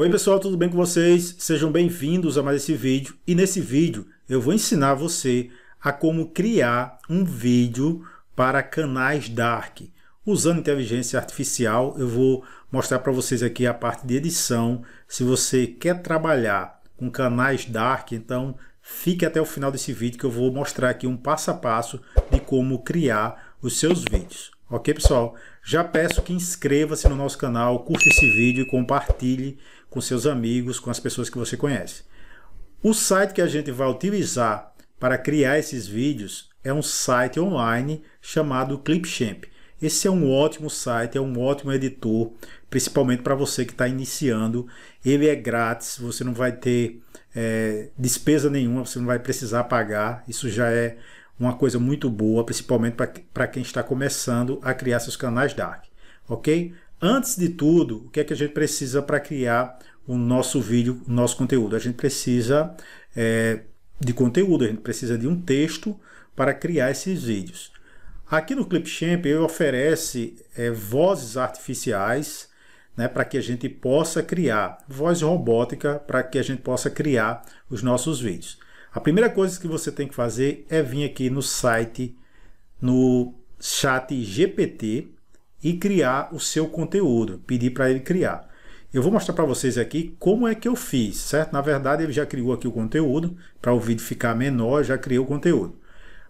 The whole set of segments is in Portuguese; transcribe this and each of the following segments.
Oi pessoal, tudo bem com vocês? Sejam bem-vindos a mais esse vídeo. E nesse vídeo eu vou ensinar você a como criar um vídeo para canais Dark. Usando inteligência artificial, eu vou mostrar para vocês aqui a parte de edição. Se você quer trabalhar com canais Dark, então fique até o final desse vídeo que eu vou mostrar aqui um passo a passo de como criar os seus vídeos. Ok, pessoal? Já peço que inscreva-se no nosso canal, curta esse vídeo e compartilhe com seus amigos, com as pessoas que você conhece. O site que a gente vai utilizar para criar esses vídeos é um site online chamado Clipchamp. Esse é um ótimo site, é um ótimo editor, principalmente para você que está iniciando. Ele é grátis, você não vai ter é, despesa nenhuma, você não vai precisar pagar. Isso já é uma coisa muito boa, principalmente para quem está começando a criar seus canais Dark. Ok? Antes de tudo, o que é que a gente precisa para criar o nosso vídeo, o nosso conteúdo? A gente precisa é, de conteúdo, a gente precisa de um texto para criar esses vídeos. Aqui no Clipchamp ele oferece é, vozes artificiais né, para que a gente possa criar, voz robótica para que a gente possa criar os nossos vídeos. A primeira coisa que você tem que fazer é vir aqui no site, no chat GPT, e criar o seu conteúdo, pedir para ele criar. Eu vou mostrar para vocês aqui como é que eu fiz, certo? Na verdade, ele já criou aqui o conteúdo, para o vídeo ficar menor, já criou o conteúdo.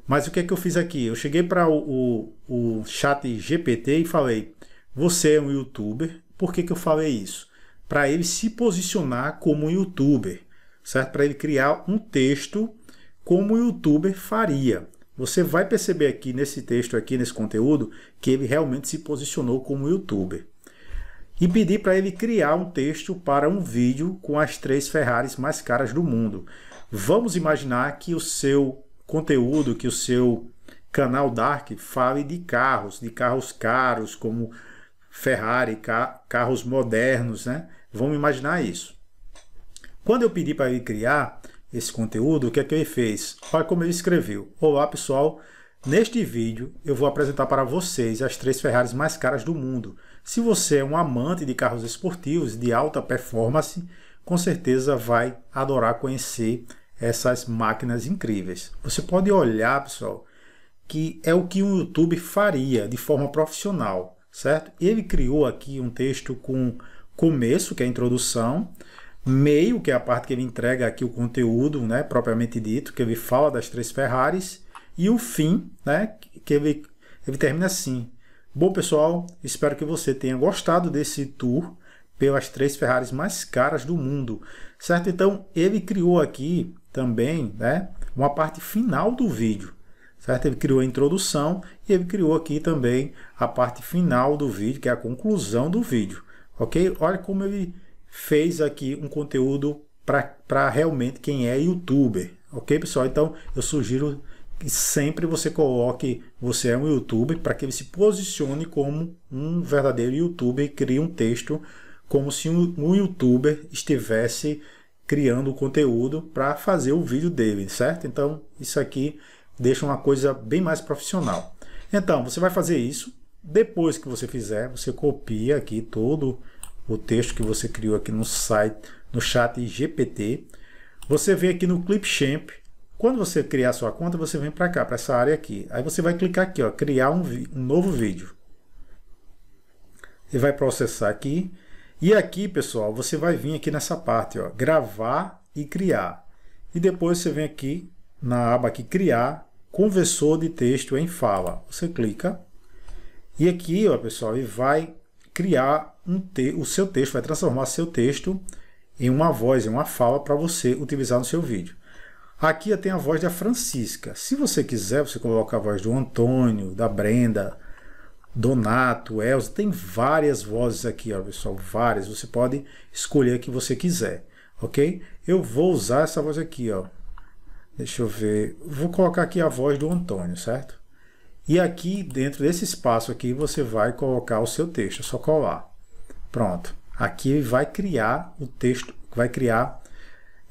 Mas o que é que eu fiz aqui? Eu cheguei para o, o, o, chat GPT e falei, você é um youtuber, por que, que eu falei isso? Para ele se posicionar como um youtuber, certo? Para ele criar um texto como o youtuber faria. Você vai perceber aqui nesse texto, aqui nesse conteúdo, que ele realmente se posicionou como youtuber. E pedi para ele criar um texto para um vídeo com as três Ferraris mais caras do mundo. Vamos imaginar que o seu conteúdo, que o seu canal Dark fale de carros, de carros caros, como Ferrari, carros modernos, né? Vamos imaginar isso. Quando eu pedi para ele criar, esse conteúdo, o que é que ele fez? Olha como ele escreveu. Olá pessoal, neste vídeo eu vou apresentar para vocês as três Ferraris mais caras do mundo. Se você é um amante de carros esportivos de alta performance, com certeza vai adorar conhecer essas máquinas incríveis. Você pode olhar, pessoal, que é o que um YouTube faria de forma profissional, certo? Ele criou aqui um texto com começo, que é a introdução, meio, que é a parte que ele entrega aqui o conteúdo, né, propriamente dito, que ele fala das três Ferraris, e o fim, né, que ele, ele termina assim. Bom, pessoal, espero que você tenha gostado desse tour pelas três Ferraris mais caras do mundo, certo? Então, ele criou aqui também, né, uma parte final do vídeo, certo? Ele criou a introdução e ele criou aqui também a parte final do vídeo, que é a conclusão do vídeo, ok? Olha como ele fez aqui um conteúdo para realmente quem é youtuber. Ok, pessoal? Então eu sugiro que sempre você coloque você é um youtuber para que ele se posicione como um verdadeiro youtuber e crie um texto como se um, um youtuber estivesse criando o conteúdo para fazer o vídeo dele, certo? Então isso aqui deixa uma coisa bem mais profissional. Então você vai fazer isso. Depois que você fizer, você copia aqui todo o texto que você criou aqui no site, no chat GPT. Você vem aqui no Clipchamp. Quando você criar sua conta, você vem para cá, para essa área aqui. Aí você vai clicar aqui, ó, criar um, um novo vídeo. Ele vai processar aqui. E aqui, pessoal, você vai vir aqui nessa parte, ó, gravar e criar. E depois você vem aqui na aba aqui criar conversor de texto em fala. Você clica e aqui, ó, pessoal, e vai criar um te o seu texto, vai transformar seu texto em uma voz, em uma fala para você utilizar no seu vídeo. Aqui tem a voz da Francisca. Se você quiser, você coloca a voz do Antônio, da Brenda, Donato, Elza. Tem várias vozes aqui, ó, pessoal, várias. Você pode escolher a que você quiser, ok? Eu vou usar essa voz aqui, ó. Deixa eu ver. Vou colocar aqui a voz do Antônio, certo? E aqui, dentro desse espaço aqui, você vai colocar o seu texto, é só colar. Pronto. Aqui vai criar o texto, vai criar,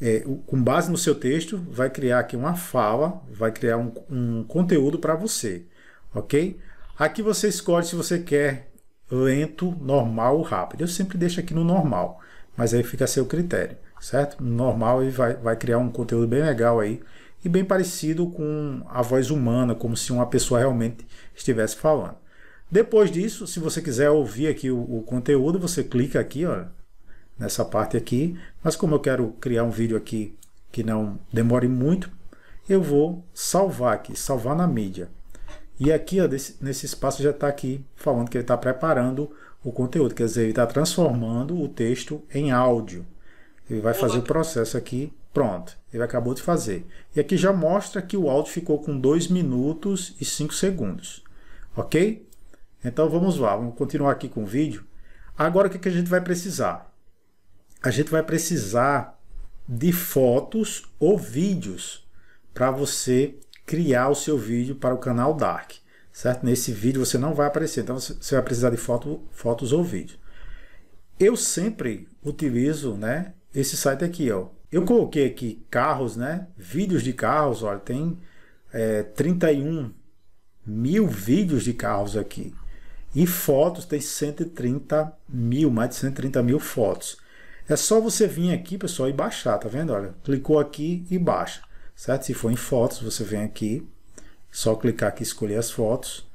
é, com base no seu texto, vai criar aqui uma fala, vai criar um, um conteúdo para você, ok? Aqui você escolhe se você quer lento, normal ou rápido. Eu sempre deixo aqui no normal, mas aí fica a seu critério certo? Normal e vai, vai criar um conteúdo bem legal aí e bem parecido com a voz humana, como se uma pessoa realmente estivesse falando. Depois disso, se você quiser ouvir aqui o, o conteúdo, você clica aqui, ó nessa parte aqui. Mas como eu quero criar um vídeo aqui que não demore muito, eu vou salvar aqui, salvar na mídia. E aqui, ó, desse, nesse espaço, já está aqui falando que ele está preparando o conteúdo, quer dizer, ele está transformando o texto em áudio. Ele vai fazer o processo aqui, pronto, ele acabou de fazer. E aqui já mostra que o áudio ficou com 2 minutos e 5 segundos, ok? Então vamos lá, vamos continuar aqui com o vídeo. Agora o que, que a gente vai precisar? A gente vai precisar de fotos ou vídeos para você criar o seu vídeo para o canal Dark, certo? Nesse vídeo você não vai aparecer, então você vai precisar de foto, fotos ou vídeos. Eu sempre utilizo, né, esse site aqui, ó. Eu coloquei aqui carros, né? Vídeos de carros, olha, tem é, 31 mil vídeos de carros aqui. E fotos tem 130 mil, mais de 130 mil fotos. É só você vir aqui, pessoal, e baixar, tá vendo? Olha, clicou aqui e baixa, certo? Se for em fotos, você vem aqui, só clicar aqui e escolher as fotos.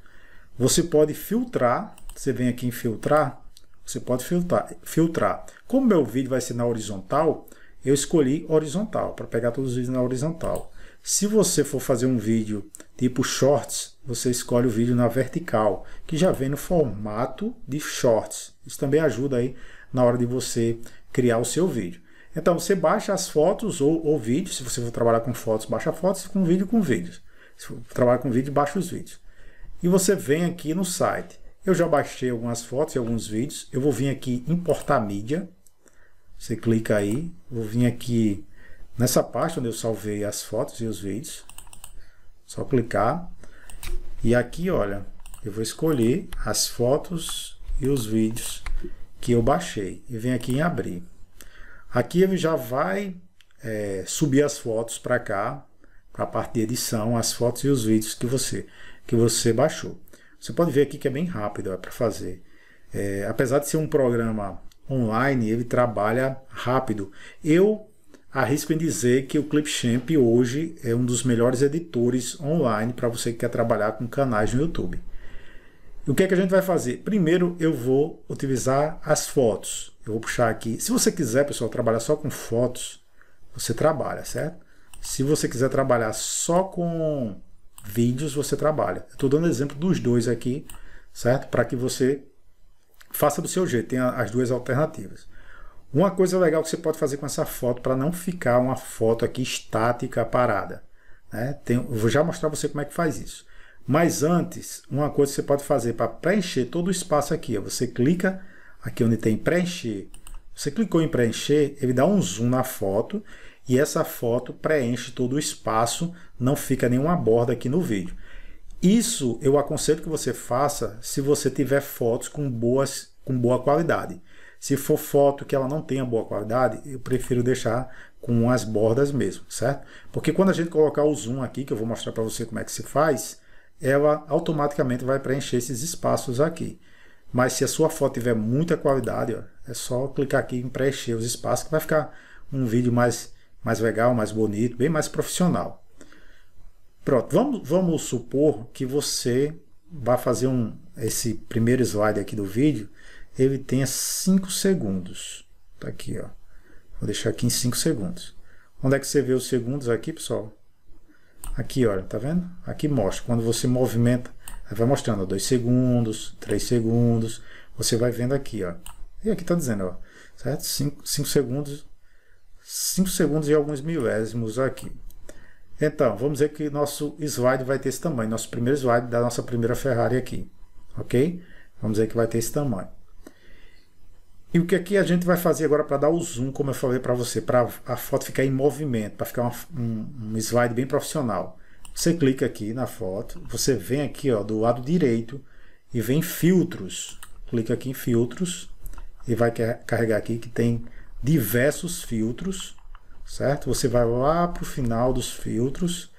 Você pode filtrar, você vem aqui em filtrar, você pode filtrar. filtrar. Como meu vídeo vai ser na horizontal, eu escolhi horizontal, para pegar todos os vídeos na horizontal. Se você for fazer um vídeo tipo shorts, você escolhe o vídeo na vertical, que já vem no formato de shorts. Isso também ajuda aí na hora de você criar o seu vídeo. Então, você baixa as fotos ou, ou vídeos. Se você for trabalhar com fotos, baixa fotos. Com vídeo, com vídeos. Se for trabalhar com vídeo, baixa os vídeos. E você vem aqui no site. Eu já baixei algumas fotos e alguns vídeos. Eu vou vir aqui importar mídia. Você clica aí. Vou vir aqui nessa parte onde eu salvei as fotos e os vídeos. Só clicar. E aqui, olha, eu vou escolher as fotos e os vídeos que eu baixei. E vem aqui em abrir. Aqui ele já vai é, subir as fotos para cá, para a parte de edição, as fotos e os vídeos que você, que você baixou. Você pode ver aqui que é bem rápido é para fazer. É, apesar de ser um programa online, ele trabalha rápido. Eu arrisco em dizer que o Clipchamp hoje é um dos melhores editores online para você que quer trabalhar com canais no YouTube. O que é que a gente vai fazer? Primeiro eu vou utilizar as fotos. Eu vou puxar aqui. Se você quiser, pessoal, trabalhar só com fotos, você trabalha, certo? Se você quiser trabalhar só com vídeos você trabalha. Estou dando exemplo dos dois aqui, certo? Para que você faça do seu jeito, tem as duas alternativas. Uma coisa legal que você pode fazer com essa foto para não ficar uma foto aqui estática parada. Né? Tem, vou já mostrar você como é que faz isso. Mas antes, uma coisa que você pode fazer para preencher todo o espaço aqui, ó, você clica aqui onde tem preencher, você clicou em preencher, ele dá um zoom na foto e essa foto preenche todo o espaço, não fica nenhuma borda aqui no vídeo. Isso eu aconselho que você faça se você tiver fotos com, boas, com boa qualidade. Se for foto que ela não tenha boa qualidade, eu prefiro deixar com as bordas mesmo, certo? Porque quando a gente colocar o zoom aqui, que eu vou mostrar para você como é que se faz, ela automaticamente vai preencher esses espaços aqui. Mas se a sua foto tiver muita qualidade, ó, é só clicar aqui em preencher os espaços que vai ficar um vídeo mais mais legal, mais bonito, bem mais profissional. Pronto, vamos, vamos supor que você vai fazer um, esse primeiro slide aqui do vídeo, ele tenha 5 segundos. Tá aqui, ó. Vou deixar aqui em 5 segundos. Onde é que você vê os segundos aqui, pessoal? Aqui, olha, tá vendo? Aqui mostra. Quando você movimenta, vai mostrando 2 segundos, 3 segundos. Você vai vendo aqui, ó. E aqui tá dizendo, ó, certo? 5 segundos 5 segundos e alguns milésimos aqui. Então, vamos ver que nosso slide vai ter esse tamanho, nosso primeiro slide da nossa primeira Ferrari aqui, ok? Vamos ver que vai ter esse tamanho. E o que aqui é a gente vai fazer agora para dar o zoom, como eu falei para você, para a foto ficar em movimento, para ficar uma, um, um slide bem profissional. Você clica aqui na foto, você vem aqui ó, do lado direito e vem filtros. Clica aqui em filtros e vai carregar aqui que tem diversos filtros, certo? Você vai lá para o final dos filtros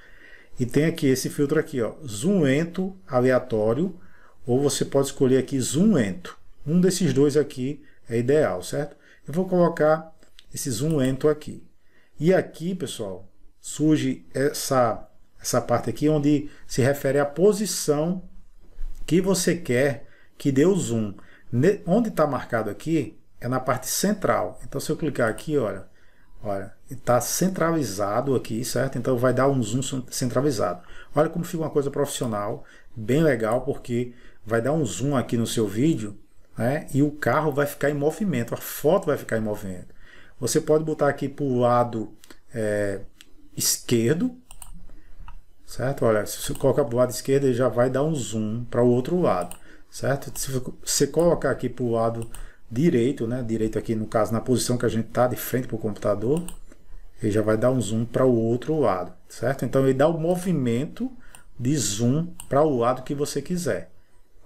e tem aqui esse filtro aqui, ó, zoomento aleatório, ou você pode escolher aqui zoomento. Um desses dois aqui é ideal, certo? Eu vou colocar esse zoomento aqui. E aqui, pessoal, surge essa essa parte aqui onde se refere à posição que você quer que dê o zoom. Ne onde está marcado aqui, é na parte central. Então, se eu clicar aqui, olha, olha, está centralizado aqui, certo? Então, vai dar um zoom centralizado. Olha como fica uma coisa profissional, bem legal, porque vai dar um zoom aqui no seu vídeo, né? E o carro vai ficar em movimento, a foto vai ficar em movimento. Você pode botar aqui para o lado é, esquerdo, certo? Olha, se você colocar para o lado esquerdo, ele já vai dar um zoom para o outro lado, certo? Se você colocar aqui para o lado direito, né? direito aqui no caso na posição que a gente está de frente para o computador, ele já vai dar um zoom para o outro lado, certo? Então ele dá o movimento de zoom para o lado que você quiser,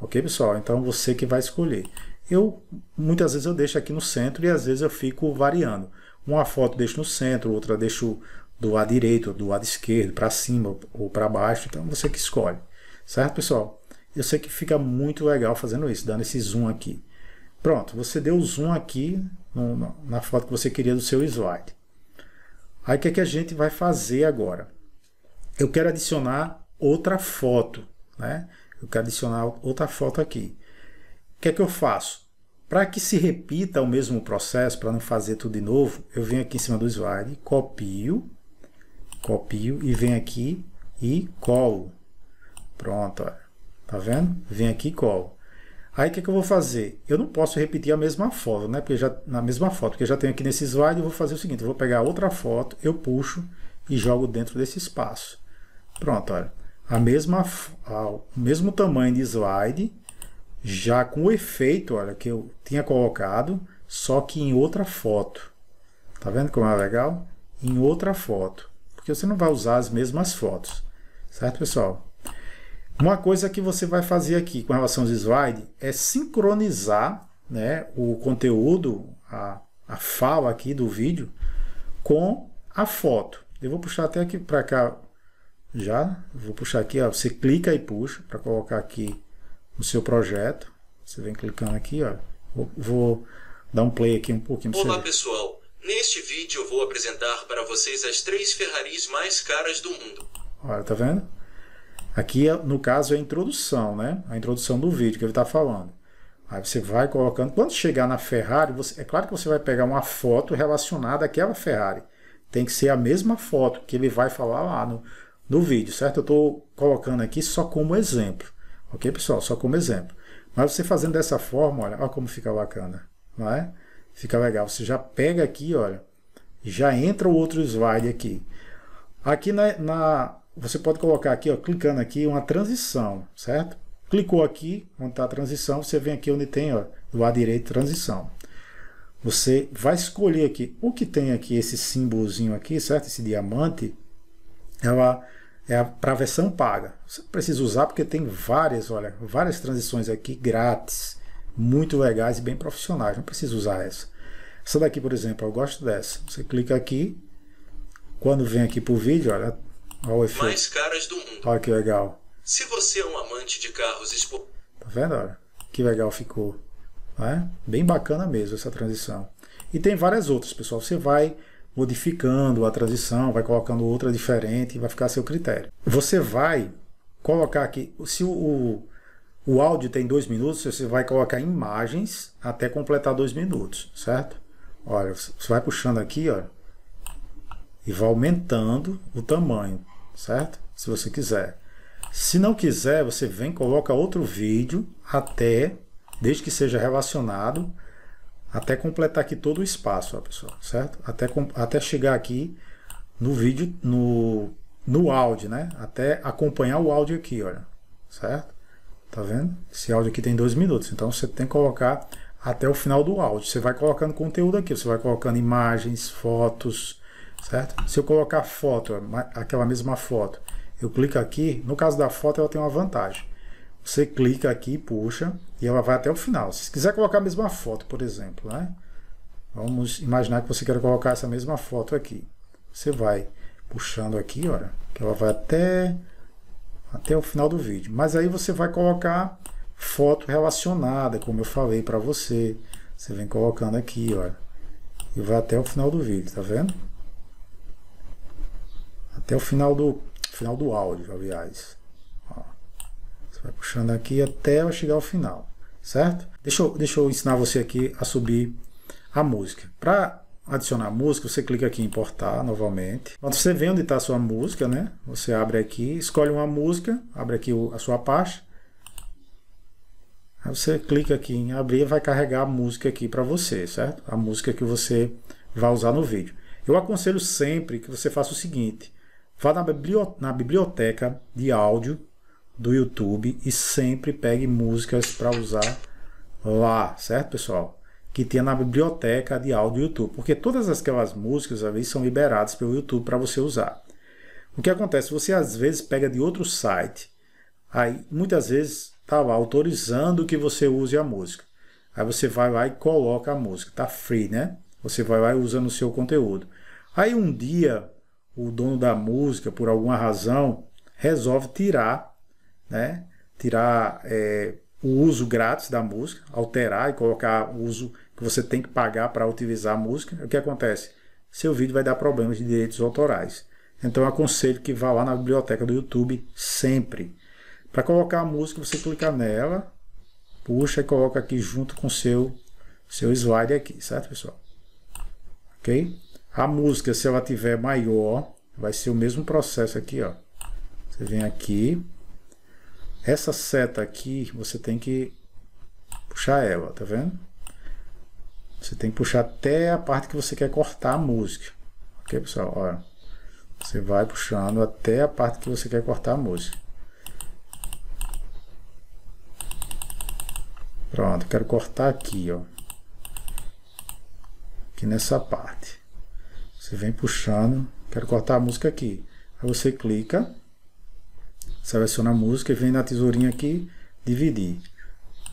ok pessoal? Então você que vai escolher. Eu muitas vezes eu deixo aqui no centro e às vezes eu fico variando. Uma foto deixo no centro, outra deixo do lado direito, do lado esquerdo, para cima ou para baixo. Então você que escolhe, certo pessoal? Eu sei que fica muito legal fazendo isso, dando esse zoom aqui. Pronto, você deu zoom aqui no, na foto que você queria do seu slide. Aí o que, é que a gente vai fazer agora? Eu quero adicionar outra foto, né? Eu quero adicionar outra foto aqui. O que é que eu faço? Para que se repita o mesmo processo, para não fazer tudo de novo, eu venho aqui em cima do slide, copio, copio e venho aqui e colo. Pronto, ó. tá vendo? Venho aqui e colo. Aí o que, que eu vou fazer? Eu não posso repetir a mesma foto, né? Porque já, na mesma foto, porque eu já tenho aqui nesse slide, eu vou fazer o seguinte, eu vou pegar outra foto, eu puxo e jogo dentro desse espaço. Pronto, olha. A mesma, a, o mesmo tamanho de slide, já com o efeito, olha, que eu tinha colocado, só que em outra foto. Tá vendo como é legal? Em outra foto. Porque você não vai usar as mesmas fotos. Certo, pessoal? Uma coisa que você vai fazer aqui com relação aos slides é sincronizar né, o conteúdo, a, a fala aqui do vídeo, com a foto. Eu vou puxar até aqui para cá já. Vou puxar aqui, ó, você clica e puxa para colocar aqui no seu projeto. Você vem clicando aqui, ó. Vou, vou dar um play aqui um pouquinho Olá, pessoal. Neste vídeo eu vou apresentar para vocês as três Ferraris mais caras do mundo. Olha, tá vendo? Aqui, no caso, é a introdução, né? A introdução do vídeo que ele está falando. Aí você vai colocando. Quando chegar na Ferrari, você, é claro que você vai pegar uma foto relacionada àquela Ferrari. Tem que ser a mesma foto que ele vai falar lá no, no vídeo, certo? Eu estou colocando aqui só como exemplo. Ok, pessoal? Só como exemplo. Mas você fazendo dessa forma, olha, olha como fica bacana. Não é? Fica legal. Você já pega aqui, olha. Já entra o outro slide aqui. Aqui na, na você pode colocar aqui, ó, clicando aqui, uma transição, certo? Clicou aqui, onde está a transição, você vem aqui onde tem, ó, do lado direito, transição. Você vai escolher aqui o que tem aqui, esse símbolozinho aqui, certo? Esse diamante, ela é para é a versão paga. Você precisa usar porque tem várias, olha, várias transições aqui grátis, muito legais e bem profissionais. Não precisa usar essa. Essa daqui, por exemplo, eu gosto dessa. Você clica aqui, quando vem aqui para o vídeo, olha, Olha Mais caras do mundo. Olha que legal. Se você é um amante de carros esportivos. Tá vendo? Olha, que legal ficou. é? Bem bacana mesmo essa transição. E tem várias outras, pessoal. Você vai modificando a transição, vai colocando outra diferente, vai ficar a seu critério. Você vai colocar aqui, se o, o, o áudio tem dois minutos, você vai colocar imagens até completar dois minutos, certo? Olha, você vai puxando aqui, olha e vai aumentando o tamanho, certo? Se você quiser. Se não quiser, você vem, coloca outro vídeo até, desde que seja relacionado, até completar aqui todo o espaço, ó, pessoal, certo? Até, até chegar aqui no vídeo, no, no áudio, né? Até acompanhar o áudio aqui, olha, certo? Tá vendo? Esse áudio aqui tem dois minutos, então você tem que colocar até o final do áudio. Você vai colocando conteúdo aqui, você vai colocando imagens, fotos, certo? Se eu colocar foto, aquela mesma foto, eu clico aqui, no caso da foto ela tem uma vantagem. Você clica aqui, puxa, e ela vai até o final. Se quiser colocar a mesma foto, por exemplo, né? Vamos imaginar que você quer colocar essa mesma foto aqui. Você vai puxando aqui, olha, que ela vai até, até o final do vídeo. Mas aí você vai colocar foto relacionada, como eu falei para você. Você vem colocando aqui, olha, e vai até o final do vídeo, tá vendo? até o final do, final do áudio, aliás. Ó, você vai puxando aqui até eu chegar ao final, certo? Deixa eu, deixa eu ensinar você aqui a subir a música. Para adicionar música, você clica aqui em importar novamente. Quando você vê onde está a sua música, né? Você abre aqui, escolhe uma música, abre aqui a sua pasta. Aí você clica aqui em abrir vai carregar a música aqui para você, certo? A música que você vai usar no vídeo. Eu aconselho sempre que você faça o seguinte, Vá na, biblioteca de áudio do YouTube e sempre pegue músicas para usar lá, certo, pessoal? Que tem na biblioteca de áudio do YouTube, porque todas aquelas músicas às vezes são liberadas pelo YouTube para você usar. O que acontece? Você às vezes pega de outro site, aí muitas vezes está lá autorizando que você use a música. Aí você vai lá e coloca a música, tá free, né? Você vai lá e usa no seu conteúdo. Aí um dia o dono da música, por alguma razão, resolve tirar, né? Tirar é, o uso grátis da música, alterar e colocar o uso que você tem que pagar para utilizar a música, o que acontece? Seu vídeo vai dar problemas de direitos autorais. Então eu aconselho que vá lá na biblioteca do YouTube sempre. Para colocar a música, você clica nela, puxa e coloca aqui junto com seu seu slide aqui, certo, pessoal? OK? A música, se ela tiver maior, vai ser o mesmo processo aqui, ó. Você vem aqui. Essa seta aqui, você tem que puxar ela, tá vendo? Você tem que puxar até a parte que você quer cortar a música. Ok, pessoal? Olha, você vai puxando até a parte que você quer cortar a música. Pronto, quero cortar aqui, ó. Aqui nessa parte. Você vem puxando. Quero cortar a música aqui. Aí você clica, seleciona a música e vem na tesourinha aqui, dividir.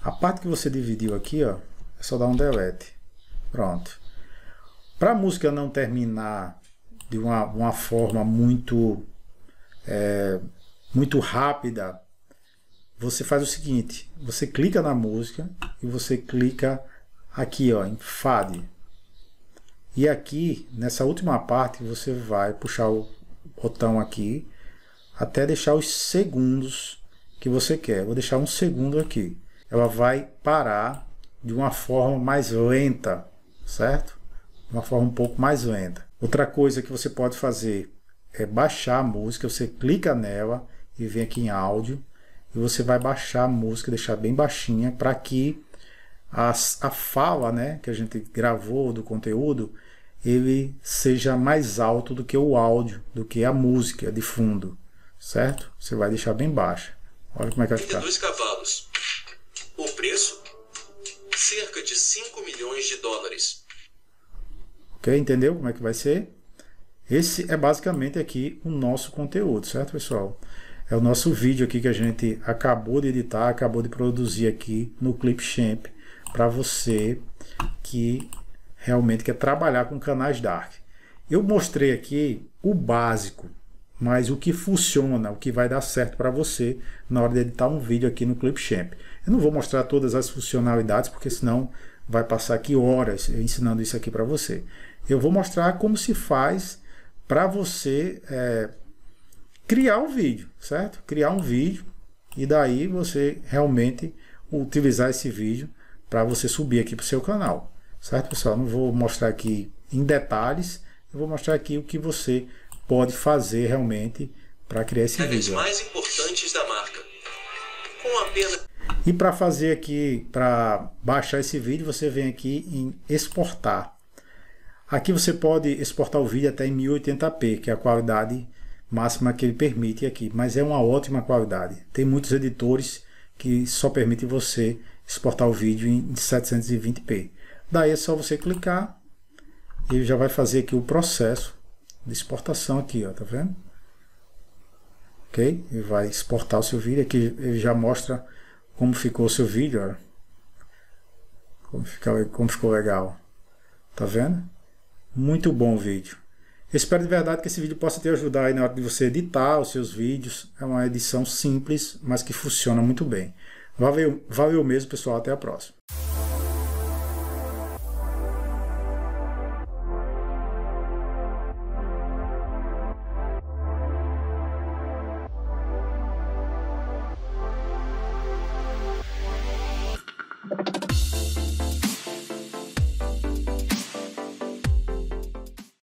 A parte que você dividiu aqui, ó, é só dar um delete. Pronto. Para a música não terminar de uma, uma forma muito, é, muito rápida, você faz o seguinte: você clica na música e você clica aqui ó, em Fade. E aqui, nessa última parte, você vai puxar o botão aqui até deixar os segundos que você quer. Vou deixar um segundo aqui. Ela vai parar de uma forma mais lenta, certo? De uma forma um pouco mais lenta. Outra coisa que você pode fazer é baixar a música. Você clica nela e vem aqui em áudio e você vai baixar a música, deixar bem baixinha para que as, a fala, né, que a gente gravou do conteúdo, ele seja mais alto do que o áudio, do que a música de fundo, certo? Você vai deixar bem baixa. Olha como é que vai ficar. 32 cavalos. O preço? Cerca de 5 milhões de dólares. Ok? Entendeu como é que vai ser? Esse é basicamente aqui o nosso conteúdo, certo, pessoal? É o nosso vídeo aqui que a gente acabou de editar, acabou de produzir aqui no Clipchamp para você que realmente, que é trabalhar com canais dark. Eu mostrei aqui o básico, mas o que funciona, o que vai dar certo para você na hora de editar um vídeo aqui no Clipchamp. Eu não vou mostrar todas as funcionalidades, porque senão vai passar aqui horas ensinando isso aqui para você. Eu vou mostrar como se faz para você é, criar um vídeo, certo? Criar um vídeo e daí você realmente utilizar esse vídeo para você subir aqui para o seu canal. Certo, pessoal? Não vou mostrar aqui em detalhes, eu vou mostrar aqui o que você pode fazer realmente para criar esse vídeo. mais importantes da marca. Com apenas... E para fazer aqui, para baixar esse vídeo, você vem aqui em exportar. Aqui você pode exportar o vídeo até em 1080p, que é a qualidade máxima que ele permite aqui, mas é uma ótima qualidade. Tem muitos editores que só permitem você exportar o vídeo em 720p. Daí é só você clicar e já vai fazer aqui o processo de exportação aqui, ó, tá vendo? Ok? E vai exportar o seu vídeo. Aqui ele já mostra como ficou o seu vídeo, ó. Como, fica, como ficou legal. Tá vendo? Muito bom o vídeo. espero de verdade que esse vídeo possa te ajudar aí na hora de você editar os seus vídeos. É uma edição simples, mas que funciona muito bem. Valeu, valeu mesmo, pessoal. Até a próxima.